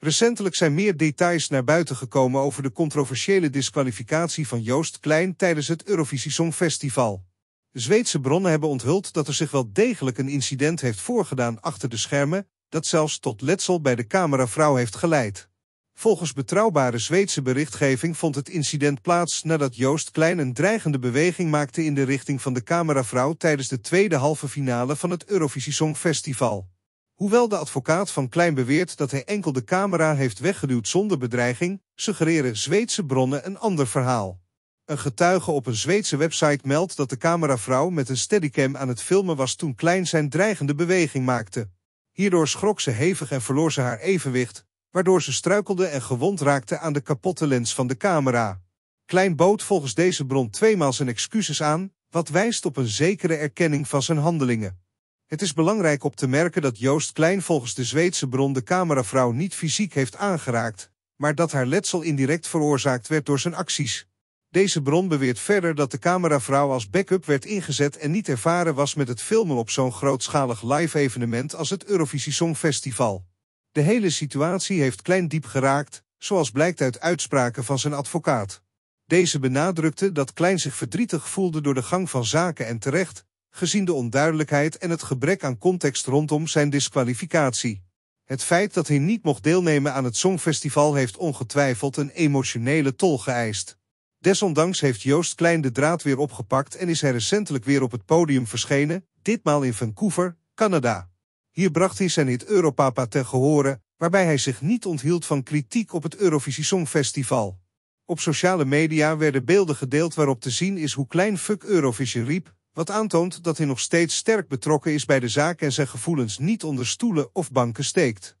Recentelijk zijn meer details naar buiten gekomen over de controversiële disqualificatie van Joost Klein tijdens het Eurovisie Songfestival. Zweedse bronnen hebben onthuld dat er zich wel degelijk een incident heeft voorgedaan achter de schermen, dat zelfs tot letsel bij de cameravrouw heeft geleid. Volgens betrouwbare Zweedse berichtgeving vond het incident plaats nadat Joost Klein een dreigende beweging maakte in de richting van de cameravrouw tijdens de tweede halve finale van het Eurovisie Songfestival. Hoewel de advocaat van Klein beweert dat hij enkel de camera heeft weggeduwd zonder bedreiging, suggereren Zweedse bronnen een ander verhaal. Een getuige op een Zweedse website meldt dat de cameravrouw met een steadicam aan het filmen was toen Klein zijn dreigende beweging maakte. Hierdoor schrok ze hevig en verloor ze haar evenwicht, waardoor ze struikelde en gewond raakte aan de kapotte lens van de camera. Klein bood volgens deze bron tweemaal zijn excuses aan, wat wijst op een zekere erkenning van zijn handelingen. Het is belangrijk op te merken dat Joost Klein volgens de Zweedse bron de cameravrouw niet fysiek heeft aangeraakt, maar dat haar letsel indirect veroorzaakt werd door zijn acties. Deze bron beweert verder dat de cameravrouw als backup werd ingezet en niet ervaren was met het filmen op zo'n grootschalig live-evenement als het Eurovisie Songfestival. De hele situatie heeft Klein diep geraakt, zoals blijkt uit uitspraken van zijn advocaat. Deze benadrukte dat Klein zich verdrietig voelde door de gang van zaken en terecht, gezien de onduidelijkheid en het gebrek aan context rondom zijn disqualificatie. Het feit dat hij niet mocht deelnemen aan het Songfestival heeft ongetwijfeld een emotionele tol geëist. Desondanks heeft Joost Klein de draad weer opgepakt en is hij recentelijk weer op het podium verschenen, ditmaal in Vancouver, Canada. Hier bracht hij zijn hit Europapa ten gehore, waarbij hij zich niet onthield van kritiek op het Eurovisie Songfestival. Op sociale media werden beelden gedeeld waarop te zien is hoe Klein fuck Eurovisie riep, wat aantoont dat hij nog steeds sterk betrokken is bij de zaak en zijn gevoelens niet onder stoelen of banken steekt.